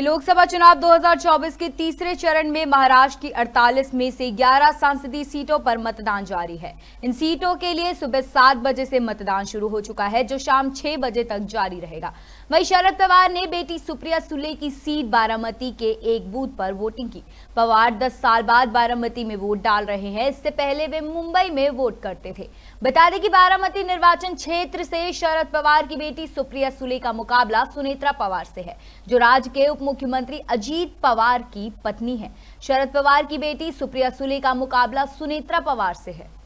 लोकसभा चुनाव 2024 के तीसरे चरण में महाराष्ट्र की 48 में से 11 सांसदीय सीटों पर मतदान जारी है इन सीटों के लिए सुबह सात बजे से मतदान शुरू हो चुका है जो शाम 6 बजे तक जारी रहेगा वही शरद पवार ने बेटी सुप्रिया सुले की सीट बारामती के एक बूथ पर वोटिंग की पवार 10 साल बाद बारामती में वोट डाल रहे हैं इससे पहले वे मुंबई में वोट करते थे बता दें कि बारामती निर्वाचन क्षेत्र से शरद पवार की बेटी सुप्रिया सुले का मुकाबला सुनेत्रा पवार से है जो राज्य के उप मुख्यमंत्री अजीत पवार की पत्नी है शरद पवार की बेटी सुप्रिया सुले का मुकाबला सुनेत्रा पवार से है